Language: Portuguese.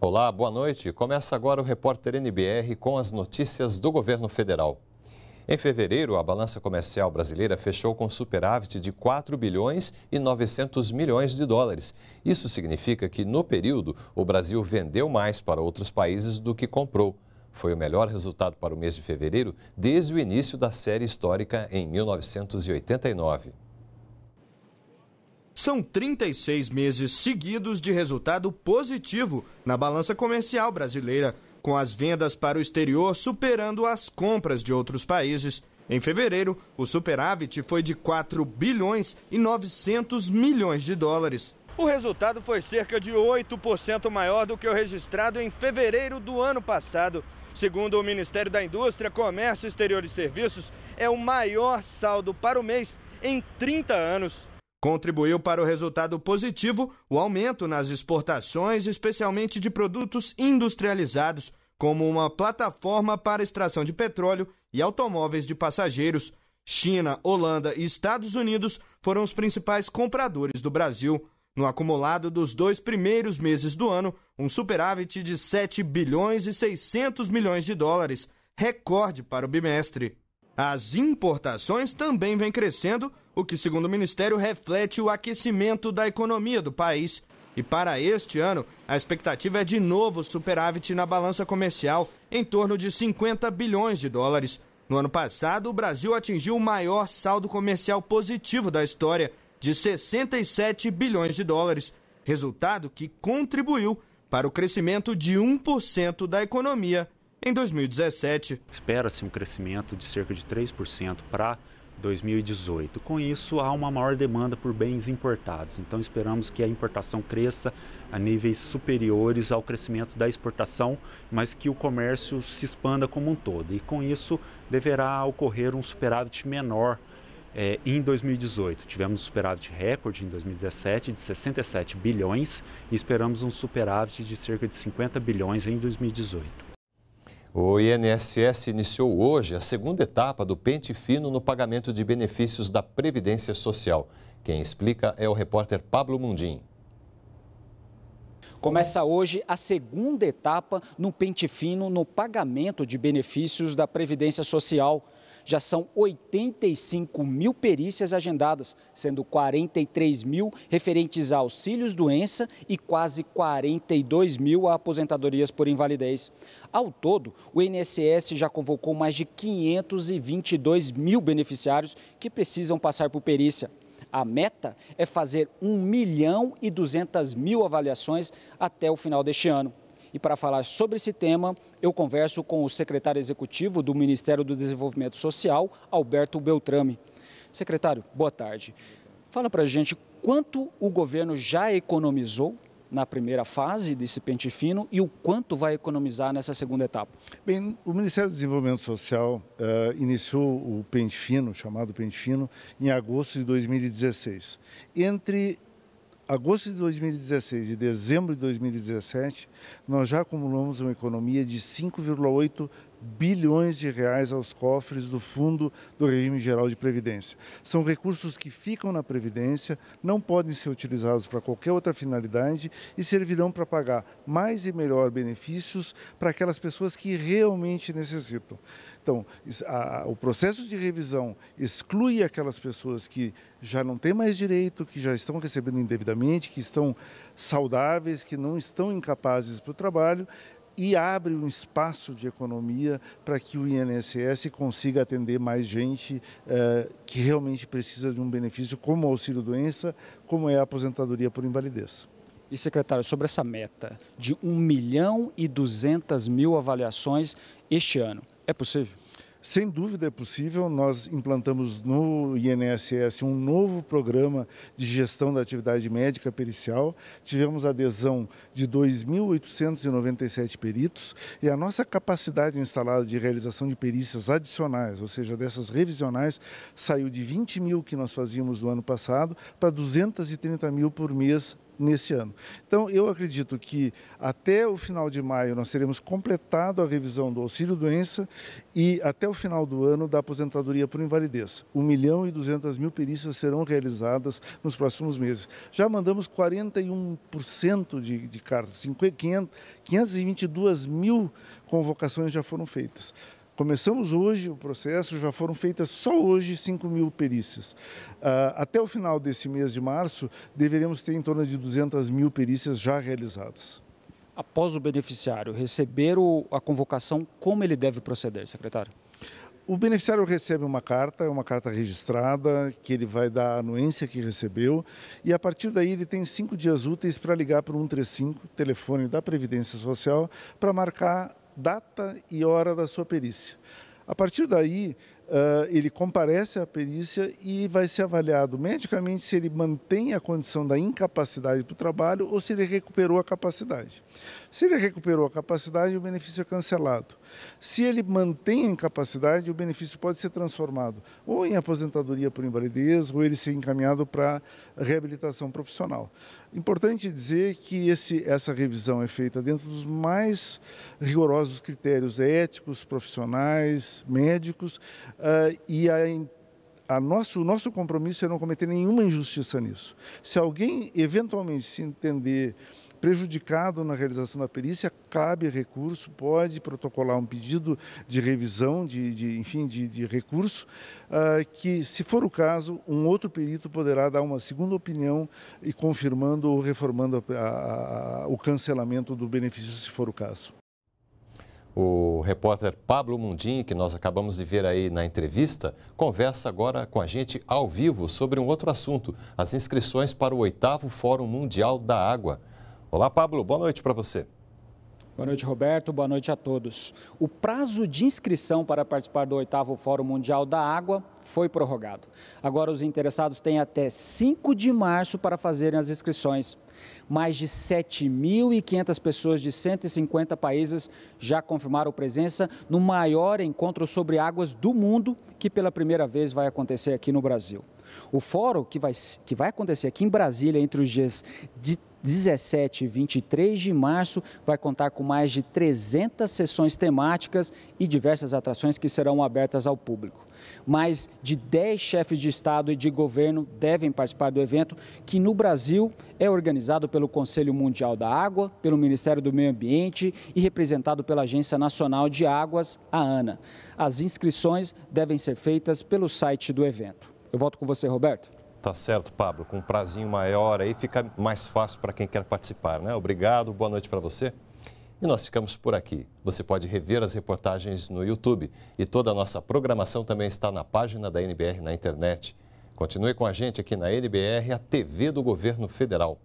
Olá, boa noite. Começa agora o repórter NBR com as notícias do governo federal. Em fevereiro, a balança comercial brasileira fechou com superávit de 4 bilhões e 900 milhões de dólares. Isso significa que, no período, o Brasil vendeu mais para outros países do que comprou. Foi o melhor resultado para o mês de fevereiro desde o início da série histórica em 1989. São 36 meses seguidos de resultado positivo na balança comercial brasileira, com as vendas para o exterior superando as compras de outros países. Em fevereiro, o superávit foi de 4 bilhões e 900 milhões de dólares. O resultado foi cerca de 8% maior do que o registrado em fevereiro do ano passado Segundo o Ministério da Indústria, Comércio Exterior e Serviços, é o maior saldo para o mês em 30 anos. Contribuiu para o resultado positivo o aumento nas exportações, especialmente de produtos industrializados, como uma plataforma para extração de petróleo e automóveis de passageiros. China, Holanda e Estados Unidos foram os principais compradores do Brasil. No acumulado dos dois primeiros meses do ano, um superávit de 7 bilhões e 600 milhões de dólares, recorde para o bimestre. As importações também vêm crescendo, o que, segundo o Ministério, reflete o aquecimento da economia do país. E para este ano, a expectativa é de novo superávit na balança comercial, em torno de 50 bilhões de dólares. No ano passado, o Brasil atingiu o maior saldo comercial positivo da história, de 67 bilhões de dólares, resultado que contribuiu para o crescimento de 1% da economia em 2017. Espera-se um crescimento de cerca de 3% para 2018. Com isso, há uma maior demanda por bens importados. Então, esperamos que a importação cresça a níveis superiores ao crescimento da exportação, mas que o comércio se expanda como um todo. E com isso, deverá ocorrer um superávit menor é, em 2018. Tivemos um superávit recorde em 2017 de 67 bilhões e esperamos um superávit de cerca de 50 bilhões em 2018. O INSS iniciou hoje a segunda etapa do pente fino no pagamento de benefícios da Previdência Social. Quem explica é o repórter Pablo Mundim. Começa hoje a segunda etapa no pente fino no pagamento de benefícios da Previdência Social já são 85 mil perícias agendadas, sendo 43 mil referentes a auxílios doença e quase 42 mil a aposentadorias por invalidez. Ao todo, o INSS já convocou mais de 522 mil beneficiários que precisam passar por perícia. A meta é fazer 1 milhão e 200 mil avaliações até o final deste ano. E para falar sobre esse tema, eu converso com o secretário executivo do Ministério do Desenvolvimento Social, Alberto Beltrame. Secretário, boa tarde. Fala para a gente quanto o governo já economizou na primeira fase desse pente fino e o quanto vai economizar nessa segunda etapa? Bem, o Ministério do Desenvolvimento Social uh, iniciou o pente fino, chamado pente fino, em agosto de 2016. Entre agosto de 2016 e dezembro de 2017, nós já acumulamos uma economia de 5,8 bilhões de reais aos cofres do Fundo do Regime Geral de Previdência. São recursos que ficam na Previdência, não podem ser utilizados para qualquer outra finalidade e servirão para pagar mais e melhor benefícios para aquelas pessoas que realmente necessitam. Então, a, o processo de revisão exclui aquelas pessoas que já não têm mais direito, que já estão recebendo indevidamente, que estão saudáveis, que não estão incapazes para o trabalho e abre um espaço de economia para que o INSS consiga atender mais gente eh, que realmente precisa de um benefício como o auxílio-doença, como é a aposentadoria por invalidez. E secretário, sobre essa meta de 1 milhão e 200 mil avaliações este ano, é possível? Sem dúvida é possível, nós implantamos no INSS um novo programa de gestão da atividade médica pericial. Tivemos adesão de 2.897 peritos e a nossa capacidade instalada de realização de perícias adicionais, ou seja, dessas revisionais, saiu de 20 mil que nós fazíamos no ano passado para 230 mil por mês nesse ano. Então, eu acredito que até o final de maio nós teremos completado a revisão do auxílio-doença e até o final do ano da aposentadoria por invalidez. 1 milhão e 200 mil perícias serão realizadas nos próximos meses. Já mandamos 41% de, de cartas, 522 mil convocações já foram feitas. Começamos hoje o processo, já foram feitas só hoje 5 mil perícias. Ah, até o final desse mês de março, deveremos ter em torno de 200 mil perícias já realizadas. Após o beneficiário receber a convocação, como ele deve proceder, secretário? O beneficiário recebe uma carta, é uma carta registrada, que ele vai dar a anuência que recebeu, e a partir daí ele tem cinco dias úteis para ligar para o 135, telefone da Previdência Social, para marcar data e hora da sua perícia. A partir daí, ah, ele comparece à perícia e vai ser avaliado medicamente se ele mantém a condição da incapacidade para o trabalho ou se ele recuperou a capacidade. Se ele recuperou a capacidade, o benefício é cancelado. Se ele mantém a incapacidade, o benefício pode ser transformado ou em aposentadoria por invalidez ou ele ser encaminhado para reabilitação profissional. Importante dizer que esse, essa revisão é feita dentro dos mais rigorosos critérios éticos, profissionais, médicos uh, e a a nosso, o nosso compromisso é não cometer nenhuma injustiça nisso. Se alguém eventualmente se entender prejudicado na realização da perícia, cabe recurso, pode protocolar um pedido de revisão, de, de enfim, de, de recurso, uh, que, se for o caso, um outro perito poderá dar uma segunda opinião e confirmando ou reformando a, a, a, o cancelamento do benefício, se for o caso. O repórter Pablo Mundim, que nós acabamos de ver aí na entrevista, conversa agora com a gente ao vivo sobre um outro assunto: as inscrições para o oitavo Fórum Mundial da Água. Olá, Pablo, boa noite para você. Boa noite, Roberto. Boa noite a todos. O prazo de inscrição para participar do oitavo Fórum Mundial da Água foi prorrogado. Agora, os interessados têm até 5 de março para fazerem as inscrições. Mais de 7.500 pessoas de 150 países já confirmaram presença no maior encontro sobre águas do mundo, que pela primeira vez vai acontecer aqui no Brasil. O fórum, que vai, que vai acontecer aqui em Brasília entre os dias de 17 e 23 de março, vai contar com mais de 300 sessões temáticas e diversas atrações que serão abertas ao público. Mais de 10 chefes de Estado e de governo devem participar do evento, que no Brasil é organizado pelo Conselho Mundial da Água, pelo Ministério do Meio Ambiente e representado pela Agência Nacional de Águas, a ANA. As inscrições devem ser feitas pelo site do evento. Eu volto com você, Roberto. Tá certo, Pablo. Com um prazinho maior aí fica mais fácil para quem quer participar, né? Obrigado, boa noite para você. E nós ficamos por aqui. Você pode rever as reportagens no YouTube e toda a nossa programação também está na página da NBR na internet. Continue com a gente aqui na NBR, a TV do Governo Federal.